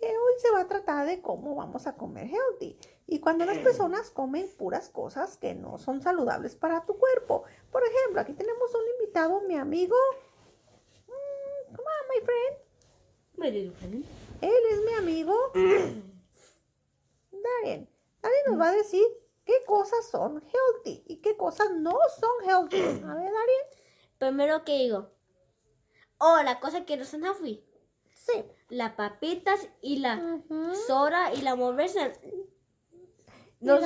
Eh, hoy se va a tratar de cómo vamos a comer healthy. Y cuando las personas comen puras cosas que no son saludables para tu cuerpo. Por ejemplo, aquí tenemos un invitado, mi amigo. Mm, come on, my friend. My friend. Él es mi amigo. Darien Darien nos va a decir qué cosas son healthy y qué cosas no son healthy. A ver, Darien Primero que digo. Oh, la cosa que no son healthy. Sí. Las papitas y la sora y la hamburguesa. La,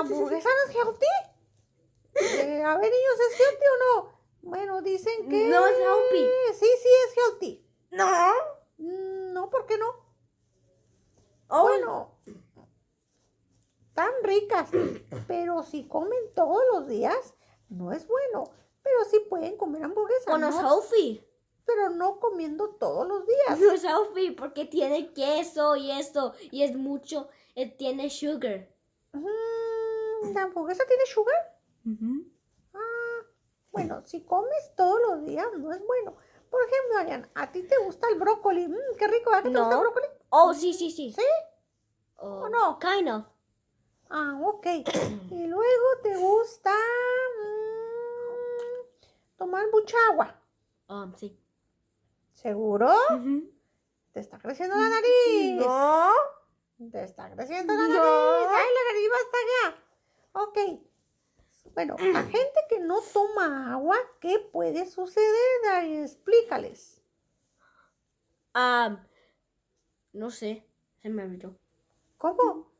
hamburguesa no es healthy? Eh, a ver, niños, ¿es healthy o no? Bueno, dicen que... No es healthy. Sí, sí, es healthy. No. Mm, no, ¿por qué no? Oh, bueno, tan ricas, pero si comen todos los días, no es bueno. Pero sí pueden comer hamburguesas. con los no healthy pero no comiendo todos los días. No, pues, Sophie, porque tiene queso y esto, y es mucho, eh, tiene sugar. ¿Tampoco mm, ¿La hamburguesa tiene sugar? Ah, bueno, si comes todos los días no es bueno. Por ejemplo, Arian, ¿a ti te gusta el brócoli? Mm, qué rico, ¿a ti te gusta el brócoli? Oh, sí, sí, sí. ¿Sí? Oh, ¿O no? Kind of. Ah, ok. y luego te gusta mm, tomar mucha agua. Um, sí. ¿Seguro? Te está creciendo la nariz. No. Te está creciendo la nariz. Ay, la nariz va hasta allá. Ok. Bueno, a mm. gente que no toma agua, ¿qué puede suceder? explícales. Ah, no sé, se me olvidó. ¿Cómo?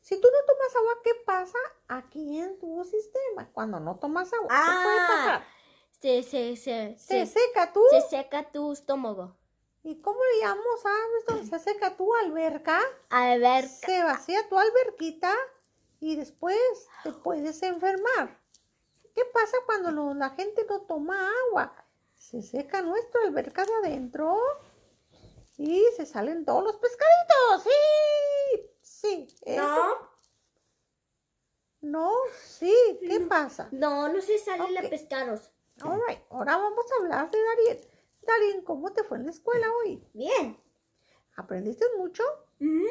Si tú no tomas agua, ¿qué pasa aquí en tu sistema? Cuando no tomas agua, ¿qué puede ah, pasar? se, se, seca tú. Se seca tu estómago. ¿Y cómo le llamamos a ah, Se seca tu alberca. Alberca. Se vacía tu alberquita y después te puedes enfermar. ¿Qué pasa cuando la gente no toma agua? Se seca nuestro alberca adentro y se salen todos los pescaditos. Sí, sí. No. No, sí. ¿Qué mm. pasa? No, no se salen los pescados ahora vamos a hablar de Darien. Darien, ¿cómo te fue en la escuela hoy? Bien. ¿Aprendiste mucho? Mm-hmm.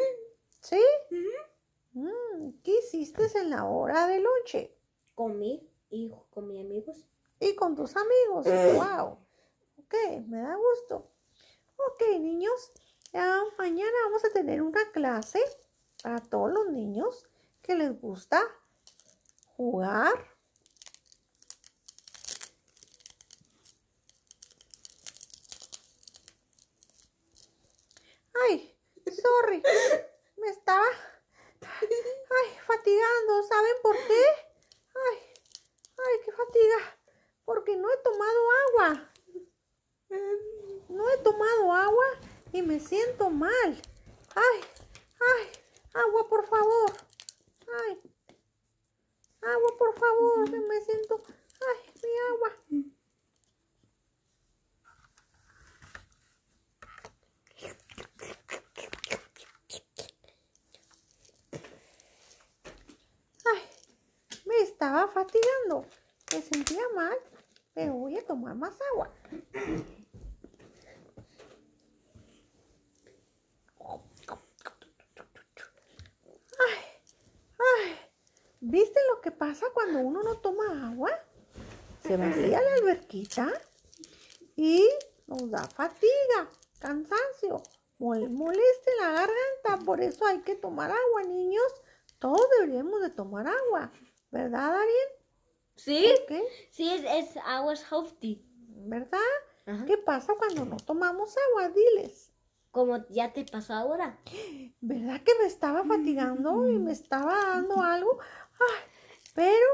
¿Sí? Mm-hmm. Mm, ¿Qué hiciste en la hora de lonche? mi hijo, con mis amigos. Y con tus amigos. Eh. ¡Wow! Ok, me da gusto. Ok, niños, mañana vamos a tener una clase para todos los niños que les gusta jugar Me estaba fatigando. ¿Saben por qué? Ay, ay, qué fatiga. Porque no he tomado agua. No he tomado agua y me siento mal. Ay, ay, agua, por favor. Ay, agua, por favor, me siento. Ay, mi agua. estaba fatigando, me sentía mal, pero voy a tomar más agua. Ay, ¿viste lo que pasa cuando uno no toma agua? Se vacía la alberquita y nos da fatiga, cansancio, moleste la garganta, por eso hay que tomar agua, niños. Todos deberíamos de tomar agua. ¿Verdad, Ariel? Sí. ¿Qué? Sí, es, agua es healthy. ¿Verdad? ¿Qué pasa cuando no tomamos agua? Diles. Como ya te pasó ahora. ¿Verdad que me estaba fatigando y me estaba dando algo? Ay, pero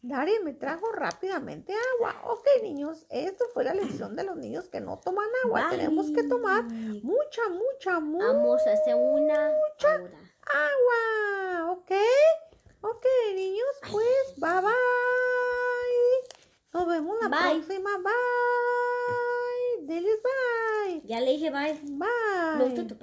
Darien me trajo rápidamente agua. Ok, niños, esto fue la lección de los niños que no toman agua. Tenemos que tomar mucha, mucha, mucha. Vamos a hacer una. Mucha agua. ¿Ok? Ok, niños, pues bye bye. Nos vemos la próxima. Bye. deles bye. Ya le dije bye. Bye.